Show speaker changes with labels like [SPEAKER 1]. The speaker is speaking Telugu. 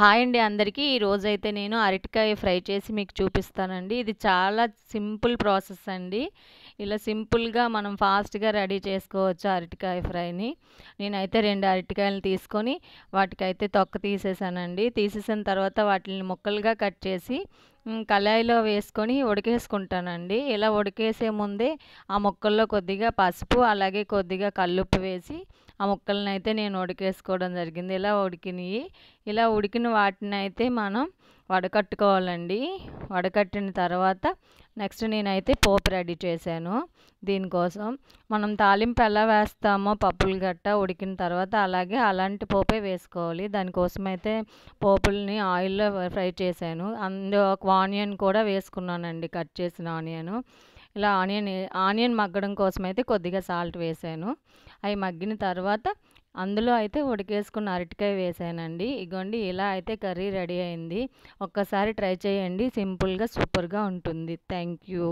[SPEAKER 1] హాయ్ అండి అందరికీ ఈ రోజైతే నేను అరటికాయ ఫ్రై చేసి మీకు చూపిస్తానండి ఇది చాలా సింపుల్ ప్రాసెస్ అండి ఇలా సింపుల్గా మనం ఫాస్ట్గా రెడీ చేసుకోవచ్చు అరటికాయ ఫ్రైని నేనైతే రెండు అరటికాయలు తీసుకొని వాటికైతే తొక్క తీసేసానండి తీసేసిన తర్వాత వాటిని ముక్కలుగా కట్ చేసి కళాయిలో వేసుకొని ఉడికేసుకుంటానండి ఇలా ఉడికేసే ముందే ఆ ముక్కల్లో కొద్దిగా పసుపు అలాగే కొద్దిగా కల్లుప్పు వేసి ఆ ముక్కలను అయితే నేను ఉడికేసుకోవడం జరిగింది ఇలా ఉడికినవి ఇలా ఉడికిన వాటిని అయితే మనం వడకట్టుకోవాలండి వడకట్టిన తర్వాత నెక్స్ట్ నేనైతే పోపు రెడీ చేశాను దీనికోసం మనం తాలింపు ఎలా వేస్తామో పప్పులు గట్ట ఉడికిన తర్వాత అలాగే అలాంటి పోపే వేసుకోవాలి దానికోసం అయితే పోపుల్ని ఆయిల్లో ఫ్రై చేశాను అందులో ఒక ఆనియన్ కూడా వేసుకున్నానండి కట్ చేసిన ఆనియను ఇలా ఆనియన్ ఆనియన్ మగ్గడం కోసం అయితే కొద్దిగా సాల్ట్ వేసాను అవి మగ్గిన తర్వాత అందులో అయితే ఉడికేసుకున్న అరటికాయ వేసానండి ఇగోండి ఇలా అయితే కర్రీ రెడీ అయింది ఒక్కసారి ట్రై చేయండి సింపుల్గా సూపర్గా ఉంటుంది థ్యాంక్ యూ